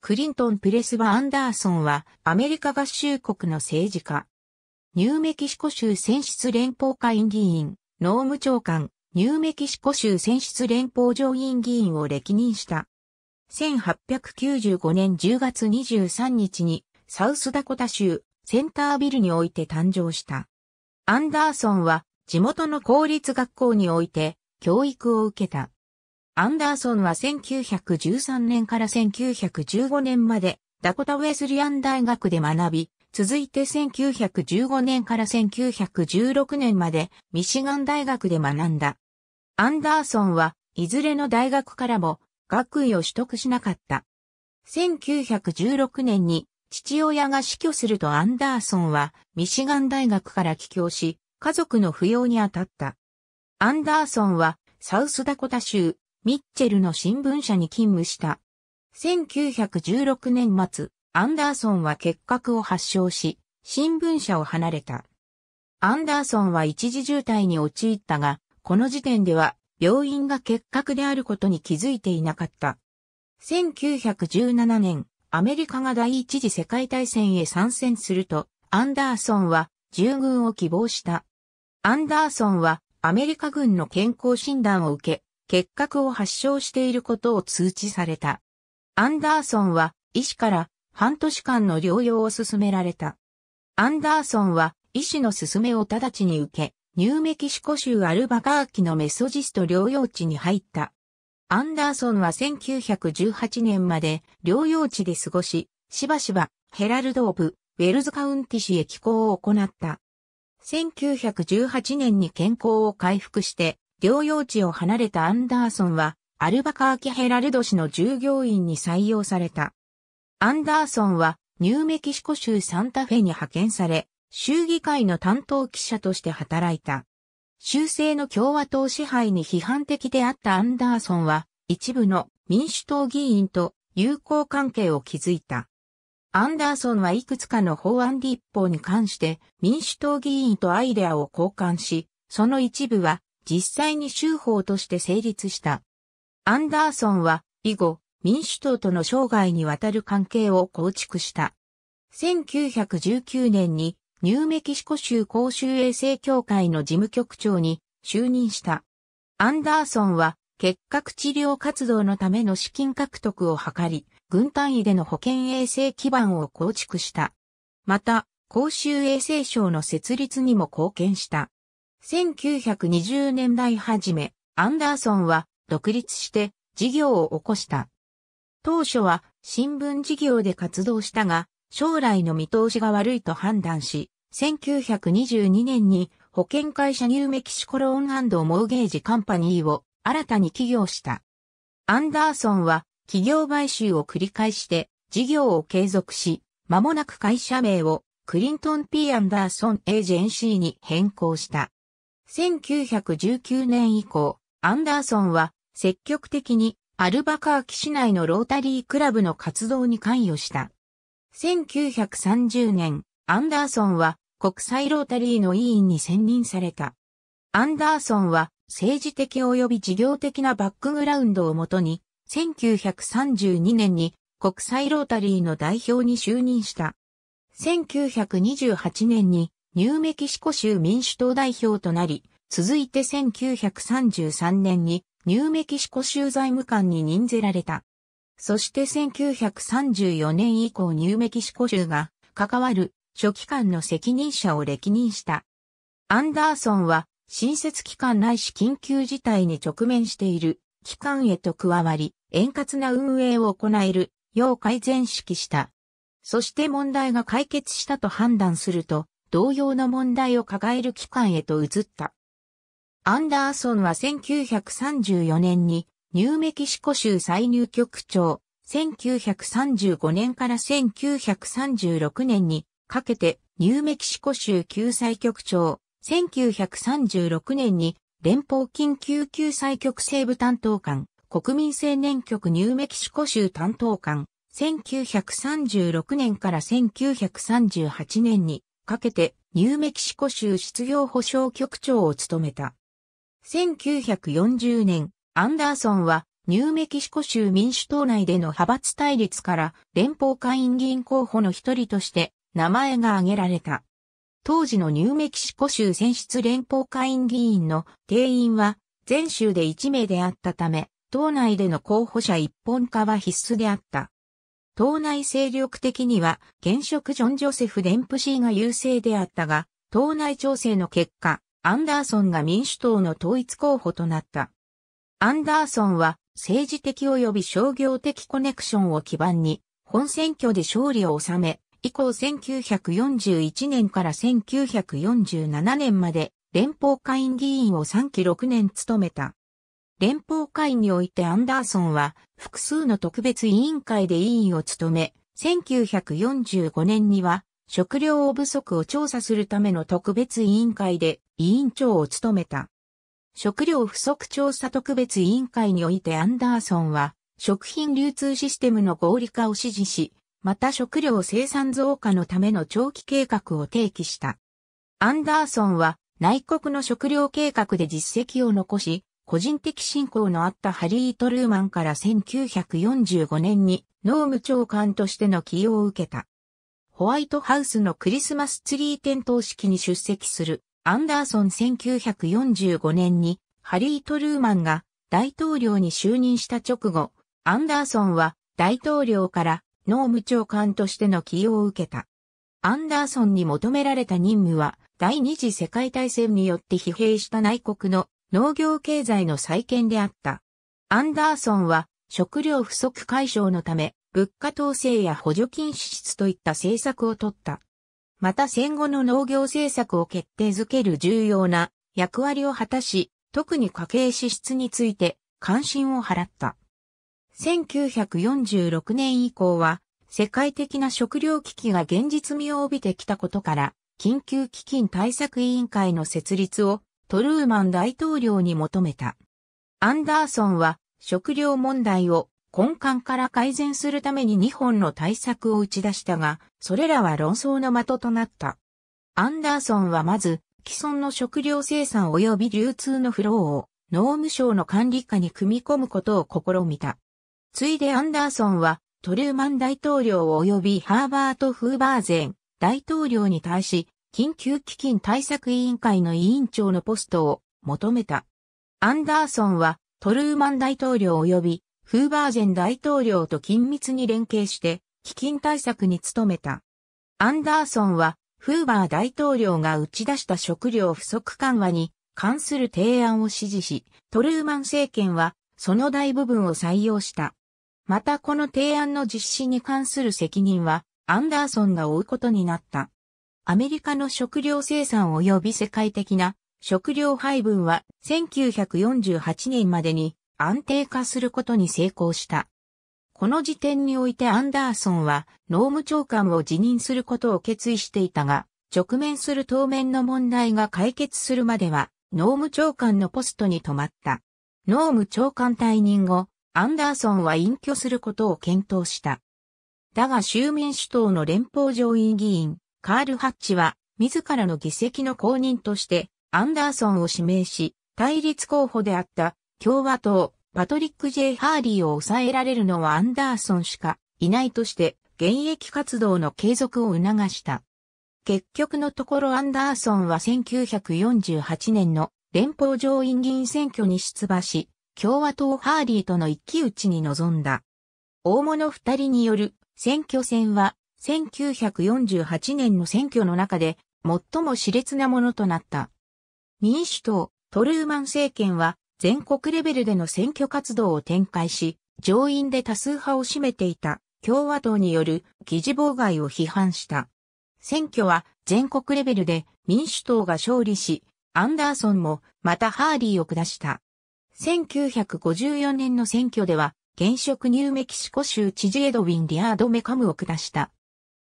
クリントン・プレスバ・アンダーソンはアメリカ合衆国の政治家。ニューメキシコ州選出連邦下院議員、農務長官、ニューメキシコ州選出連邦上院議員を歴任した。1895年10月23日にサウスダコタ州センタービルにおいて誕生した。アンダーソンは地元の公立学校において教育を受けた。アンダーソンは1913年から1915年までダコタウェスリアン大学で学び、続いて1915年から1916年までミシガン大学で学んだ。アンダーソンはいずれの大学からも学位を取得しなかった。1916年に父親が死去するとアンダーソンはミシガン大学から帰郷し、家族の扶養に当たった。アンダーソンはサウスダコタ州ミッチェルの新聞社に勤務した。1916年末、アンダーソンは結核を発症し、新聞社を離れた。アンダーソンは一時渋滞に陥ったが、この時点では病院が結核であることに気づいていなかった。1917年、アメリカが第一次世界大戦へ参戦すると、アンダーソンは従軍を希望した。アンダーソンはアメリカ軍の健康診断を受け、結核を発症していることを通知された。アンダーソンは医師から半年間の療養を勧められた。アンダーソンは医師の勧めを直ちに受け、ニューメキシコ州アルバカーキのメソジスト療養地に入った。アンダーソンは1918年まで療養地で過ごし、しばしばヘラルド・オブ・ウェルズカウンティ市へ寄港を行った。1918年に健康を回復して療養地を離れたアンダーソンは、アルバカーキ・ヘラルド氏の従業員に採用された。アンダーソンは、ニューメキシコ州サンタフェに派遣され、州議会の担当記者として働いた。州政の共和党支配に批判的であったアンダーソンは、一部の民主党議員と友好関係を築いた。アンダーソンはいくつかの法案立法に関して民主党議員とアイデアを交換し、その一部は実際に州法として成立した。アンダーソンは以後、民主党との生涯にわたる関係を構築した。1919年にニューメキシコ州公衆衛生協会の事務局長に就任した。アンダーソンは結核治療活動のための資金獲得を図り、軍単位での保健衛生基盤を構築した。また、公衆衛生省の設立にも貢献した。1920年代初め、アンダーソンは独立して事業を起こした。当初は新聞事業で活動したが、将来の見通しが悪いと判断し、1922年に保険会社ニューメキシコローンモーゲージカンパニーを新たに起業した。アンダーソンは企業買収を繰り返して事業を継続し、間もなく会社名をクリントン・ P・ アンダーソン・エージェンシーに変更した。1919年以降、アンダーソンは積極的にアルバカーキ市内のロータリークラブの活動に関与した。1930年、アンダーソンは国際ロータリーの委員に選任された。アンダーソンは政治的及び事業的なバックグラウンドをもとに、1932年に国際ロータリーの代表に就任した。1928年にニューメキシコ州民主党代表となり、続いて1933年にニューメキシコ州財務官に任ぜられた。そして1934年以降ニューメキシコ州が関わる書記官の責任者を歴任した。アンダーソンは新設機関ないし緊急事態に直面している機関へと加わり、円滑な運営を行えるよう改善指揮した。そして問題が解決したと判断すると、同様の問題を抱える機関へと移った。アンダーソンは1934年にニューメキシコ州再入局長、1935年から1936年にかけてニューメキシコ州救済局長、1936年に連邦緊急救済局西部担当官、国民青年局ニューメキシコ州担当官、1936年から1938年にかけてニューメキシコ州失業保障局長を務めた。1940年、アンダーソンはニューメキシコ州民主党内での派閥対立から連邦会員議員候補の一人として名前が挙げられた。当時のニューメキシコ州選出連邦会員議員の定員は全州で1名であったため、党内での候補者一本化は必須であった。党内勢力的には、現職ジョン・ジョセフ・デンプシーが優勢であったが、党内調整の結果、アンダーソンが民主党の統一候補となった。アンダーソンは、政治的及び商業的コネクションを基盤に、本選挙で勝利を収め、以降1941年から1947年まで連邦会員議員を3期6年務めた。連邦会においてアンダーソンは複数の特別委員会で委員を務め、1945年には食料不足を調査するための特別委員会で委員長を務めた。食料不足調査特別委員会においてアンダーソンは食品流通システムの合理化を支持し、また食料生産増加のための長期計画を提起した。アンダーソンは内国の食料計画で実績を残し、個人的信仰のあったハリー・トルーマンから1945年に農務長官としての起用を受けた。ホワイトハウスのクリスマスツリー点灯式に出席するアンダーソン1945年にハリー・トルーマンが大統領に就任した直後、アンダーソンは大統領から農務長官としての起用を受けた。アンダーソンに求められた任務は第二次世界大戦によって疲弊した内国の農業経済の再建であった。アンダーソンは食料不足解消のため物価統制や補助金支出といった政策を取った。また戦後の農業政策を決定づける重要な役割を果たし、特に家計支出について関心を払った。1946年以降は世界的な食料危機が現実味を帯びてきたことから緊急基金対策委員会の設立をトルーマン大統領に求めた。アンダーソンは食料問題を根幹から改善するために2本の対策を打ち出したが、それらは論争の的となった。アンダーソンはまず、既存の食料生産及び流通のフローを農務省の管理下に組み込むことを試みた。ついでアンダーソンはトルーマン大統領及びハーバート・フーバーゼン大統領に対し緊急基金対策委員会の委員長のポストを求めた。アンダーソンはトルーマン大統領及びフーバーゼン大統領と緊密に連携して基金対策に努めた。アンダーソンはフーバー大統領が打ち出した食料不足緩和に関する提案を支持し、トルーマン政権はその大部分を採用した。またこの提案の実施に関する責任はアンダーソンが負うことになった。アメリカの食料生産及び世界的な食料配分は1948年までに安定化することに成功した。この時点においてアンダーソンは農務長官を辞任することを決意していたが、直面する当面の問題が解決するまでは農務長官のポストに止まった。農務長官退任後、アンダーソンは隠居することを検討した。だが州民主党の連邦上院議員、カール・ハッチは、自らの議席の公認として、アンダーソンを指名し、対立候補であった共和党、パトリック・ジェイハーリーを抑えられるのはアンダーソンしかいないとして、現役活動の継続を促した。結局のところアンダーソンは1948年の連邦上院議員選挙に出馬し、共和党ハーリーとの一騎打ちに臨んだ。大物二人による選挙戦は1948年の選挙の中で最も熾烈なものとなった。民主党、トルーマン政権は全国レベルでの選挙活動を展開し、上院で多数派を占めていた共和党による議事妨害を批判した。選挙は全国レベルで民主党が勝利し、アンダーソンもまたハーリーを下した。1954年の選挙では、現職ニューメキシコ州知事エドウィン・リアード・メカムを下した。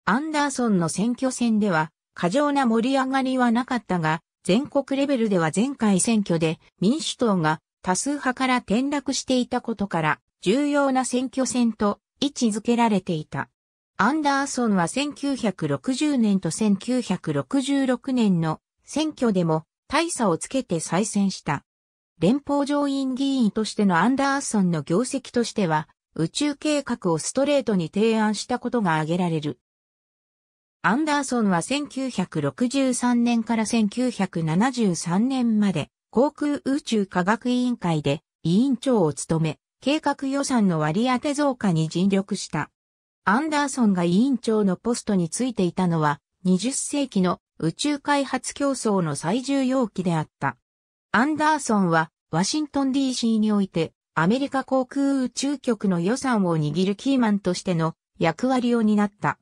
アンダーソンの選挙戦では、過剰な盛り上がりはなかったが、全国レベルでは前回選挙で民主党が多数派から転落していたことから、重要な選挙戦と位置づけられていた。アンダーソンは1960年と1966年の選挙でも大差をつけて再選した。連邦上院議員としてのアンダーソンの業績としては、宇宙計画をストレートに提案したことが挙げられる。アンダーソンは1963年から1973年まで航空宇宙科学委員会で委員長を務め、計画予算の割り当て増加に尽力した。アンダーソンが委員長のポストについていたのは20世紀の宇宙開発競争の最重要期であった。アンダーソンはワシントン DC においてアメリカ航空宇宙局の予算を握るキーマンとしての役割を担った。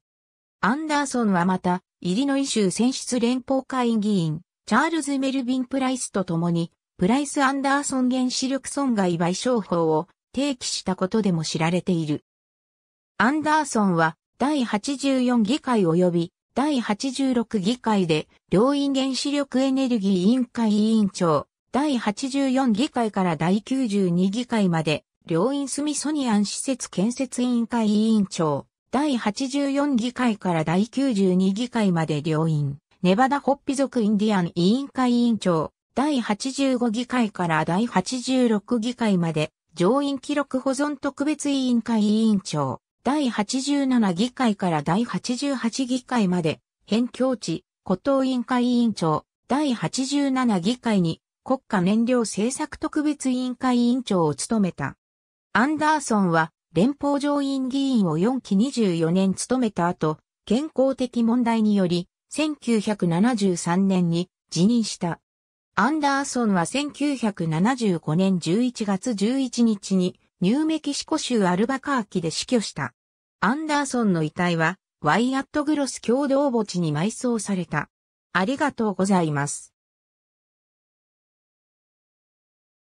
アンダーソンはまた、イリノイ州選出連邦会議員、チャールズ・メルビン・プライスと共に、プライス・アンダーソン原子力損害賠償法を提起したことでも知られている。アンダーソンは、第84議会及び、第86議会で、両院原子力エネルギー委員会委員長、第84議会から第92議会まで、両院スミソニアン施設建設委員会委員長、第84議会から第92議会まで両院、ネバダホッピ族インディアン委員会委員長、第85議会から第86議会まで、上院記録保存特別委員会委員長、第87議会から第88議会まで、辺境地、古党委員会委員長、第87議会に国家燃料政策特別委員会委員長を務めた。アンダーソンは連邦上院議員を4期24年務めた後、健康的問題により、1973年に辞任した。アンダーソンは1975年11月11日にニューメキシコ州アルバカーキで死去した。アンダーソンの遺体はワイアットグロス共同墓地に埋葬された。ありがとうございます。